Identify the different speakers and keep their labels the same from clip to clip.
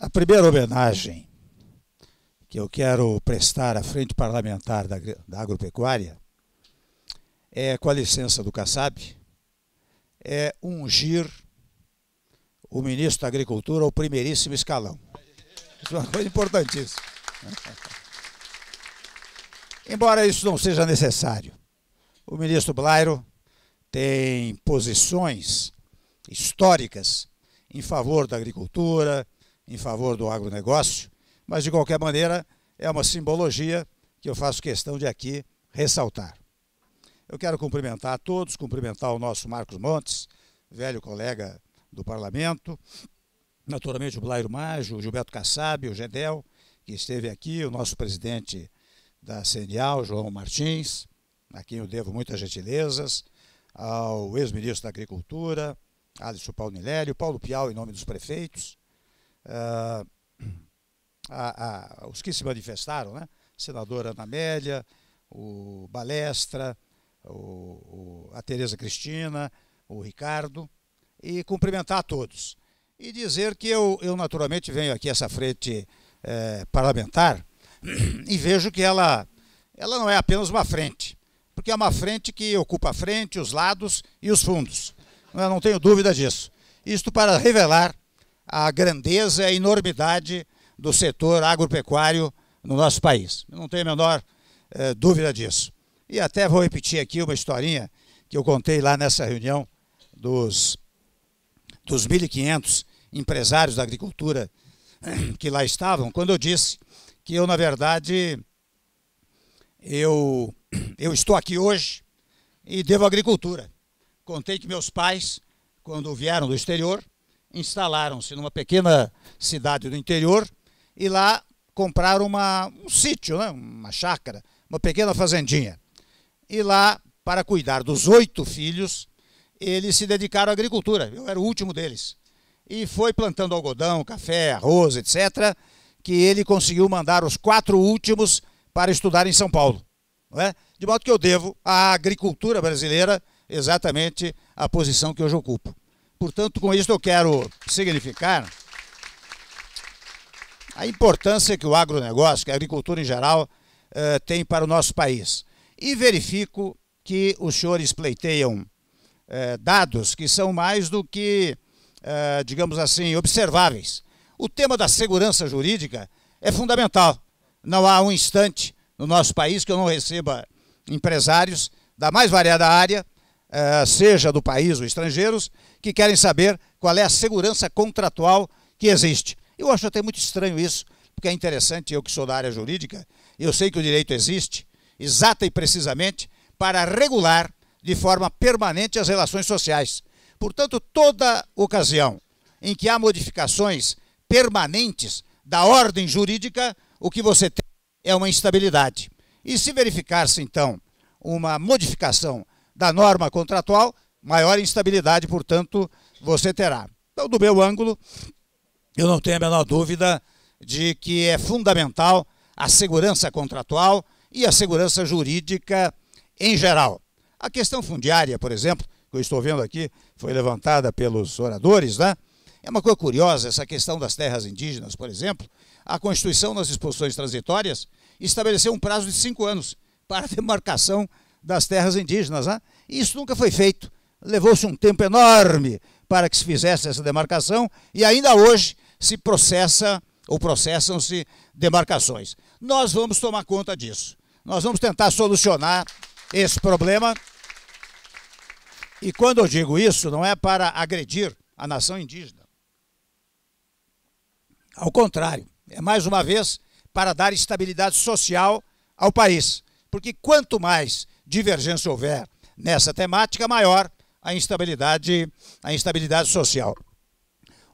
Speaker 1: A primeira homenagem que eu quero prestar à Frente Parlamentar da, da Agropecuária é, com a licença do Kassab, é ungir o ministro da Agricultura ao primeiríssimo escalão. Isso é uma coisa importantíssima. Embora isso não seja necessário, o ministro Blairo tem posições históricas em favor da agricultura, em favor do agronegócio, mas de qualquer maneira é uma simbologia que eu faço questão de aqui ressaltar. Eu quero cumprimentar a todos, cumprimentar o nosso Marcos Montes, velho colega do parlamento, naturalmente o Blairo Maggio, o Gilberto Kassab, o Gedel, que esteve aqui, o nosso presidente da CNA, o João Martins, a quem eu devo muitas gentilezas, ao ex-ministro da Agricultura, Alisson Nilério, Paulo Piau, em nome dos prefeitos, uh, a, a, os que se manifestaram, né? senadora Ana Amélia, o Balestra, o, o, a Tereza Cristina, o Ricardo, e cumprimentar a todos. E dizer que eu, eu naturalmente venho aqui a essa frente eh, parlamentar e vejo que ela, ela não é apenas uma frente, porque é uma frente que ocupa a frente, os lados e os fundos. Eu não tenho dúvida disso. Isto para revelar a grandeza e a enormidade do setor agropecuário no nosso país. Eu não tenho a menor eh, dúvida disso. E até vou repetir aqui uma historinha que eu contei lá nessa reunião dos, dos 1.500 empresários da agricultura que lá estavam, quando eu disse que eu, na verdade, eu eu estou aqui hoje e devo agricultura. Contei que meus pais, quando vieram do exterior, instalaram-se numa pequena cidade do interior e lá compraram uma, um sítio, né? uma chácara, uma pequena fazendinha. E lá, para cuidar dos oito filhos, eles se dedicaram à agricultura. Eu era o último deles. E foi plantando algodão, café, arroz, etc., que ele conseguiu mandar os quatro últimos para estudar em São Paulo. É? De modo que eu devo à agricultura brasileira exatamente a posição que hoje ocupo. Portanto, com isso eu quero significar a importância que o agronegócio, que a agricultura em geral, eh, tem para o nosso país. E verifico que os senhores pleiteiam eh, dados que são mais do que, eh, digamos assim, observáveis. O tema da segurança jurídica é fundamental. Não há um instante no nosso país que eu não receba empresários da mais variada área, eh, seja do país ou estrangeiros, que querem saber qual é a segurança contratual que existe. Eu acho até muito estranho isso, porque é interessante, eu que sou da área jurídica, eu sei que o direito existe, exata e precisamente, para regular de forma permanente as relações sociais. Portanto, toda ocasião em que há modificações permanentes da ordem jurídica, o que você tem é uma instabilidade. E se verificar-se, então, uma modificação da norma contratual, maior instabilidade, portanto, você terá. Então, do meu ângulo, eu não tenho a menor dúvida de que é fundamental a segurança contratual e a segurança jurídica em geral. A questão fundiária, por exemplo, que eu estou vendo aqui, foi levantada pelos oradores, né? É uma coisa curiosa essa questão das terras indígenas, por exemplo, a Constituição, nas disposições transitórias, estabeleceu um prazo de cinco anos para a demarcação das terras indígenas. Né? E isso nunca foi feito. Levou-se um tempo enorme para que se fizesse essa demarcação e ainda hoje se processa ou processam-se demarcações. Nós vamos tomar conta disso. Nós vamos tentar solucionar esse problema. E quando eu digo isso, não é para agredir a nação indígena. Ao contrário, é mais uma vez, para dar estabilidade social ao país. Porque quanto mais divergência houver nessa temática, maior a instabilidade, a instabilidade social.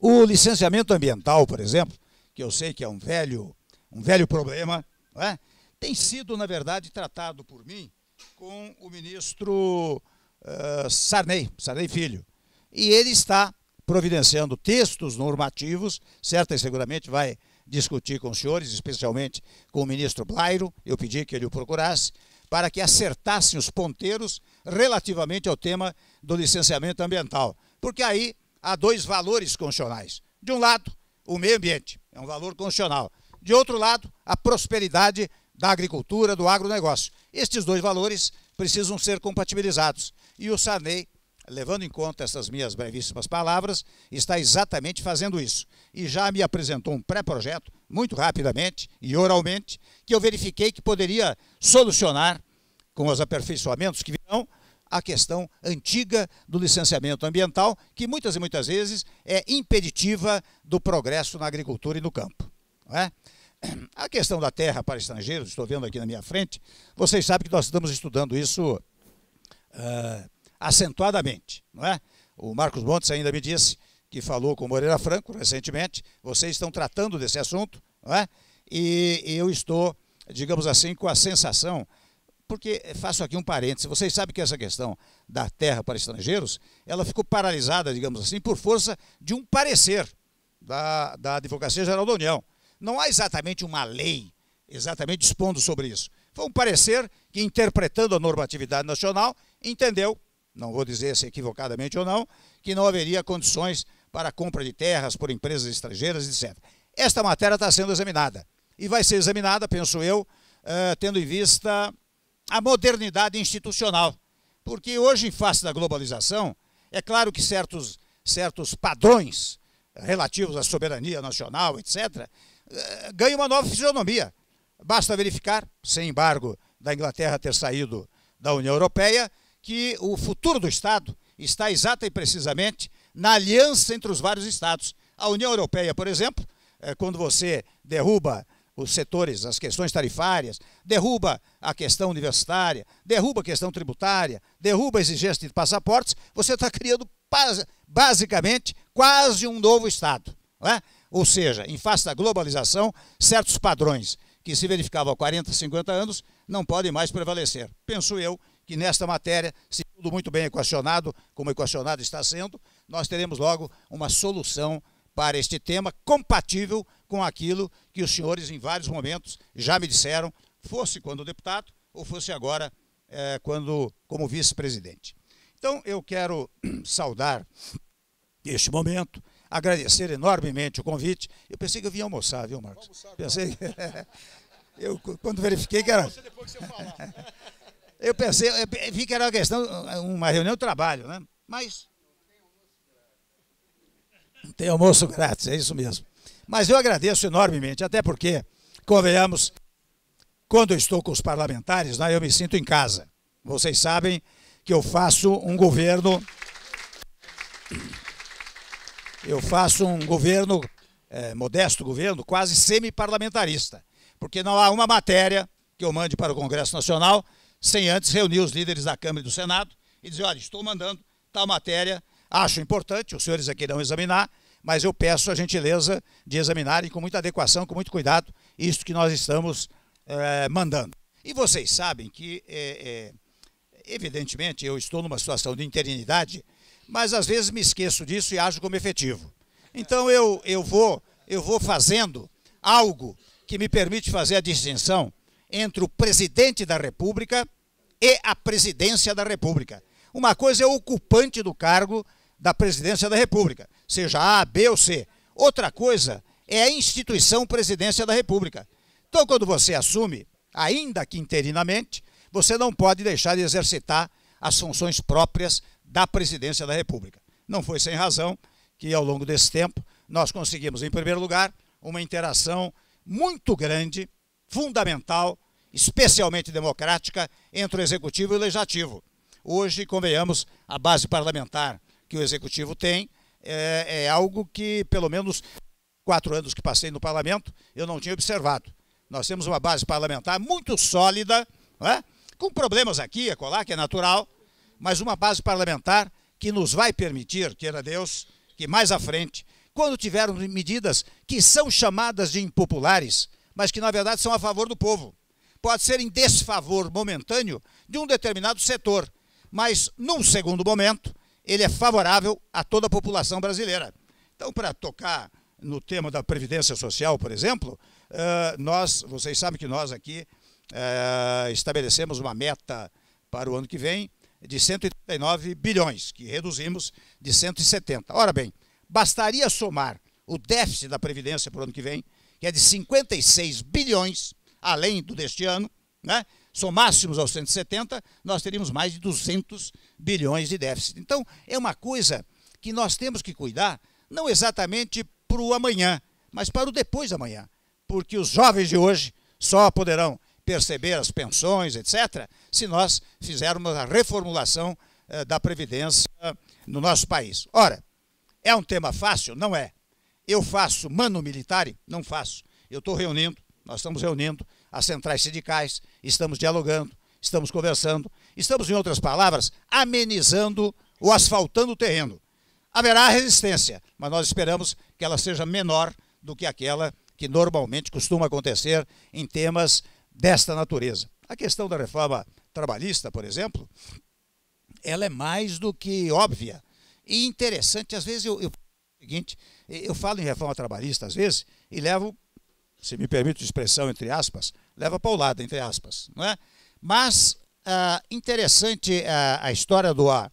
Speaker 1: O licenciamento ambiental, por exemplo, que eu sei que é um velho, um velho problema, é? tem sido, na verdade, tratado por mim com o ministro uh, Sarney, Sarney Filho. E ele está providenciando textos normativos, certo? E seguramente vai discutir com os senhores, especialmente com o ministro Blairo, eu pedi que ele o procurasse, para que acertassem os ponteiros relativamente ao tema do licenciamento ambiental. Porque aí há dois valores constitucionais. De um lado, o meio ambiente, é um valor constitucional. De outro lado, a prosperidade da agricultura, do agronegócio. Estes dois valores precisam ser compatibilizados. E o SANEI levando em conta essas minhas brevíssimas palavras, está exatamente fazendo isso. E já me apresentou um pré-projeto, muito rapidamente e oralmente, que eu verifiquei que poderia solucionar, com os aperfeiçoamentos que virão, a questão antiga do licenciamento ambiental, que muitas e muitas vezes é impeditiva do progresso na agricultura e no campo. É? A questão da terra para estrangeiros, estou vendo aqui na minha frente, vocês sabem que nós estamos estudando isso. Uh, acentuadamente, não é? O Marcos Montes ainda me disse que falou com Moreira Franco recentemente, vocês estão tratando desse assunto, não é? E eu estou, digamos assim, com a sensação, porque eh, faço aqui um parêntese, vocês sabem que essa questão da terra para estrangeiros, ela ficou paralisada, digamos assim, por força de um parecer da, da Advocacia Geral da União. Não há exatamente uma lei exatamente dispondo sobre isso. Foi um parecer que, interpretando a normatividade nacional, entendeu não vou dizer se equivocadamente ou não, que não haveria condições para compra de terras por empresas estrangeiras, etc. Esta matéria está sendo examinada e vai ser examinada, penso eu, uh, tendo em vista a modernidade institucional. Porque hoje, em face da globalização, é claro que certos, certos padrões relativos à soberania nacional, etc., eh, ganham uma nova fisionomia. Basta verificar, sem embargo, da Inglaterra ter saído da União Europeia, que o futuro do Estado está exata e precisamente na aliança entre os vários Estados. A União Europeia, por exemplo, é quando você derruba os setores, as questões tarifárias, derruba a questão universitária, derruba a questão tributária, derruba a exigência de passaportes, você está criando basicamente quase um novo Estado. É? Ou seja, em face da globalização, certos padrões que se verificavam há 40, 50 anos não podem mais prevalecer. Penso eu que nesta matéria, se tudo muito bem equacionado, como equacionado está sendo, nós teremos logo uma solução para este tema compatível com aquilo que os senhores em vários momentos já me disseram, fosse quando deputado ou fosse agora é, quando como vice-presidente. Então eu quero saudar este momento, agradecer enormemente o convite. Eu pensei que eu vinha almoçar, viu, Marcos? Almoçar, pensei que... eu quando verifiquei que era. Você depois que você falar. Eu pensei, vi que era uma questão, uma reunião de trabalho, né? Mas. Tem almoço grátis, é isso mesmo. Mas eu agradeço enormemente, até porque, convenhamos, quando eu estou com os parlamentares, né, eu me sinto em casa. Vocês sabem que eu faço um governo. Eu faço um governo, é, modesto governo, quase semi-parlamentarista. Porque não há uma matéria que eu mande para o Congresso Nacional sem antes reunir os líderes da Câmara e do Senado e dizer, olha, estou mandando tal matéria, acho importante, os senhores aqui irão examinar, mas eu peço a gentileza de examinarem com muita adequação, com muito cuidado, isto que nós estamos é, mandando. E vocês sabem que, é, é, evidentemente, eu estou numa situação de interinidade, mas às vezes me esqueço disso e ajo como efetivo. Então eu, eu, vou, eu vou fazendo algo que me permite fazer a distinção entre o presidente da República e a presidência da República. Uma coisa é o ocupante do cargo da presidência da República, seja A, B ou C. Outra coisa é a instituição presidência da República. Então, quando você assume, ainda que interinamente, você não pode deixar de exercitar as funções próprias da presidência da República. Não foi sem razão que, ao longo desse tempo, nós conseguimos, em primeiro lugar, uma interação muito grande, fundamental especialmente democrática, entre o executivo e o legislativo. Hoje, convenhamos, a base parlamentar que o executivo tem é, é algo que, pelo menos quatro anos que passei no parlamento, eu não tinha observado. Nós temos uma base parlamentar muito sólida, é? com problemas aqui, a colar, que é natural, mas uma base parlamentar que nos vai permitir, queira Deus, que mais à frente, quando tivermos medidas que são chamadas de impopulares, mas que na verdade são a favor do povo pode ser em desfavor momentâneo de um determinado setor, mas num segundo momento ele é favorável a toda a população brasileira. Então, para tocar no tema da previdência social, por exemplo, eh, nós, vocês sabem que nós aqui eh, estabelecemos uma meta para o ano que vem de 139 bilhões, que reduzimos de 170. Ora bem, bastaria somar o déficit da Previdência para o ano que vem, que é de 56 bilhões, além do deste ano, né? somássemos aos 170, nós teríamos mais de 200 bilhões de déficit. Então, é uma coisa que nós temos que cuidar, não exatamente para o amanhã, mas para o depois da manhã. Porque os jovens de hoje só poderão perceber as pensões, etc., se nós fizermos a reformulação eh, da Previdência eh, no nosso país. Ora, é um tema fácil? Não é. Eu faço mano militar? Não faço. Eu estou reunindo, nós estamos reunindo as centrais sindicais, estamos dialogando, estamos conversando, estamos, em outras palavras, amenizando ou asfaltando o terreno. Haverá resistência, mas nós esperamos que ela seja menor do que aquela que normalmente costuma acontecer em temas desta natureza. A questão da reforma trabalhista, por exemplo, ela é mais do que óbvia e interessante. Às vezes eu, eu, seguinte, eu falo em reforma trabalhista, às vezes, e levo se me permite a expressão entre aspas, leva paulada entre aspas, não é? Mas ah, interessante ah, a história do, ah,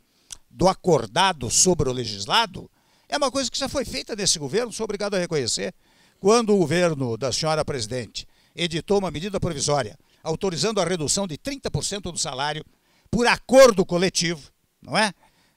Speaker 1: do acordado sobre o legislado é uma coisa que já foi feita nesse governo, sou obrigado a reconhecer, quando o governo da senhora presidente editou uma medida provisória autorizando a redução de 30% do salário por acordo coletivo, não é?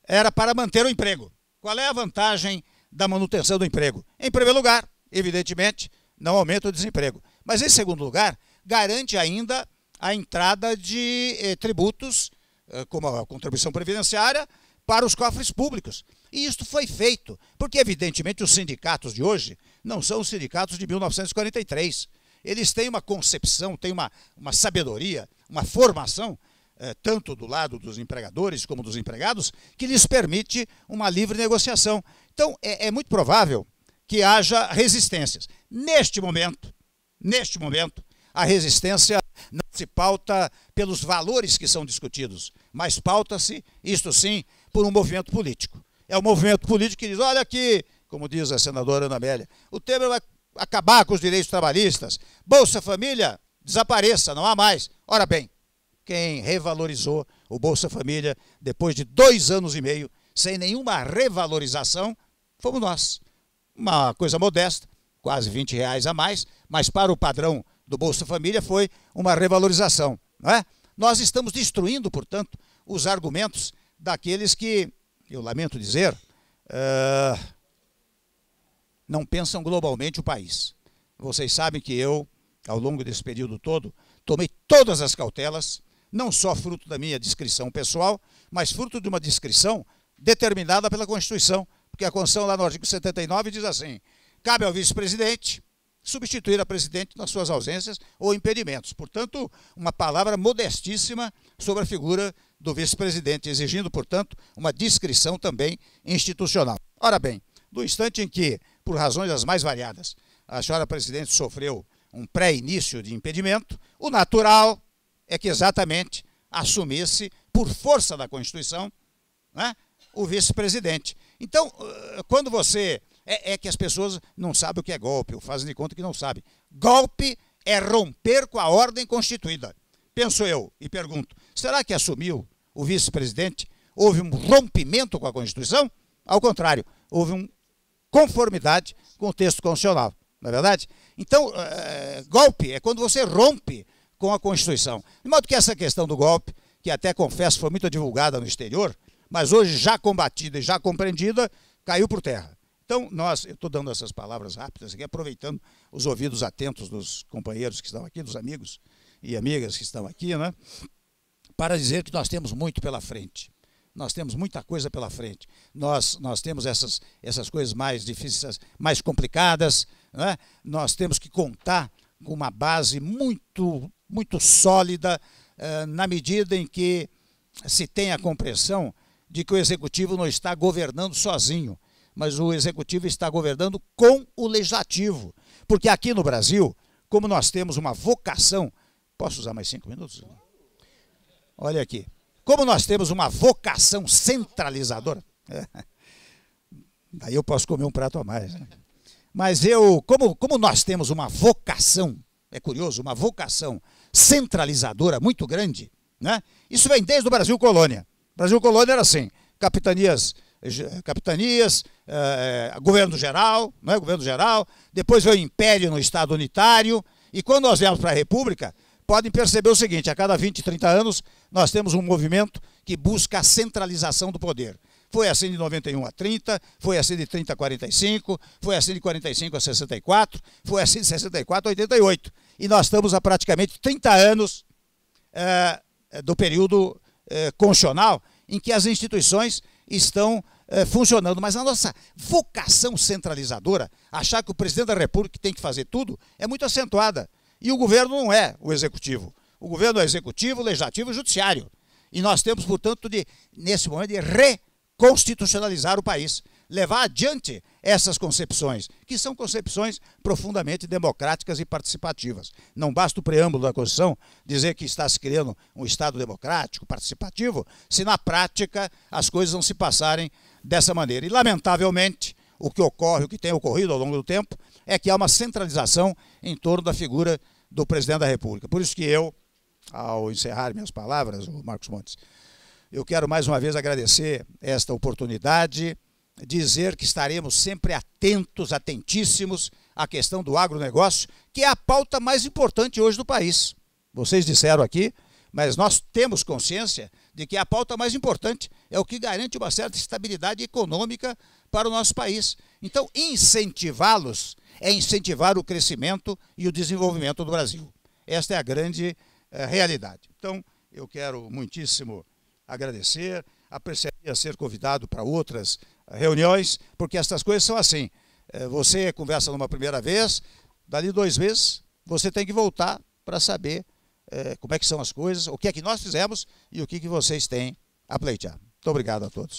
Speaker 1: Era para manter o emprego. Qual é a vantagem da manutenção do emprego? Em primeiro lugar, evidentemente, não aumenta o desemprego. Mas, em segundo lugar, garante ainda a entrada de eh, tributos, eh, como a contribuição previdenciária, para os cofres públicos. E isto foi feito, porque, evidentemente, os sindicatos de hoje não são os sindicatos de 1943. Eles têm uma concepção, têm uma, uma sabedoria, uma formação, eh, tanto do lado dos empregadores como dos empregados, que lhes permite uma livre negociação. Então, é, é muito provável que haja resistências. Neste momento, neste momento, a resistência não se pauta pelos valores que são discutidos, mas pauta-se, isto sim, por um movimento político. É o um movimento político que diz, olha aqui, como diz a senadora Ana Amélia, o Temer vai acabar com os direitos trabalhistas, Bolsa Família desapareça, não há mais. Ora bem, quem revalorizou o Bolsa Família depois de dois anos e meio, sem nenhuma revalorização, fomos nós uma coisa modesta, quase 20 reais a mais, mas para o padrão do Bolsa Família foi uma revalorização. Não é? Nós estamos destruindo, portanto, os argumentos daqueles que, eu lamento dizer, uh, não pensam globalmente o país. Vocês sabem que eu, ao longo desse período todo, tomei todas as cautelas, não só fruto da minha descrição pessoal, mas fruto de uma descrição determinada pela Constituição porque a Constituição, lá no artigo 79, diz assim: cabe ao vice-presidente substituir a presidente nas suas ausências ou impedimentos. Portanto, uma palavra modestíssima sobre a figura do vice-presidente, exigindo, portanto, uma discrição também institucional. Ora bem, do instante em que, por razões das mais variadas, a senhora presidente sofreu um pré-início de impedimento, o natural é que exatamente assumisse, por força da Constituição, né, o vice-presidente. Então, eh, quando você. É, é que as pessoas não sabem o que é golpe, ou fazem de conta que não sabem. Golpe é romper com a ordem constituída. Penso eu e pergunto: será que assumiu o vice-presidente? Houve um rompimento com a Constituição? Ao contrário, houve uma conformidade com o texto constitucional, não é verdade? Então, é, golpe é quando você rompe com a Constituição. De modo que essa questão do golpe, que até confesso foi muito divulgada no exterior, mas hoje já combatida e já compreendida, caiu por terra. Então, nós, eu estou dando essas palavras rápidas aqui, aproveitando os ouvidos atentos dos companheiros que estão aqui, dos amigos e amigas que estão aqui, né? Para dizer que nós temos muito pela frente. Nós temos muita coisa pela frente. Nós, nós temos essas, essas coisas mais difíceis, mais complicadas. Né? Nós temos que contar com uma base muito, muito sólida, eh, na medida em que se tem a compreensão de que o executivo não está governando sozinho, mas o executivo está governando com o legislativo. Porque aqui no Brasil, como nós temos uma vocação. Posso usar mais cinco minutos? Olha aqui. Como nós temos uma vocação centralizadora. É, daí eu posso comer um prato a mais. Né? Mas eu, como, como nós temos uma vocação, é curioso, uma vocação centralizadora muito grande, né? isso vem desde o Brasil colônia. Brasil Colônia era assim: capitanias, capitanias eh, governo geral, não é? governo geral, depois veio o Império no Estado Unitário, e quando nós viemos para a República, podem perceber o seguinte: a cada 20, 30 anos, nós temos um movimento que busca a centralização do poder. Foi assim de 91 a 30, foi assim de 30 a 45, foi assim de 45 a 64, foi assim de 64 a 88. E nós estamos há praticamente 30 anos é, do período é, constitucional em que as instituições estão é, funcionando. Mas a nossa vocação centralizadora, achar que o presidente da República tem que fazer tudo, é muito acentuada. E o governo não é o executivo. O governo é o executivo, o legislativo e o judiciário. E nós temos, portanto, de, nesse momento, de reconstitucionalizar o país levar adiante essas concepções, que são concepções profundamente democráticas e participativas. Não basta o preâmbulo da Constituição dizer que está se criando um Estado democrático, participativo, se na prática as coisas não se passarem dessa maneira. E, lamentavelmente, o que ocorre, o que tem ocorrido ao longo do tempo, é que há uma centralização em torno da figura do presidente da República. Por isso que eu, ao encerrar minhas palavras, Marcos Montes, eu quero mais uma vez agradecer esta oportunidade dizer que estaremos sempre atentos, atentíssimos à questão do agronegócio, que é a pauta mais importante hoje do país. Vocês disseram aqui, mas nós temos consciência de que a pauta mais importante é o que garante uma certa estabilidade econômica para o nosso país. Então, incentivá-los é incentivar o crescimento e o desenvolvimento do Brasil. Esta é a grande eh, realidade. Então, eu quero muitíssimo agradecer, apreciaria ser convidado para outras reuniões, porque essas coisas são assim. É, você conversa numa primeira vez, dali dois meses, você tem que voltar para saber é, como é que são as coisas, o que é que nós fizemos e o que, que vocês têm a pleitear. Muito obrigado a todos.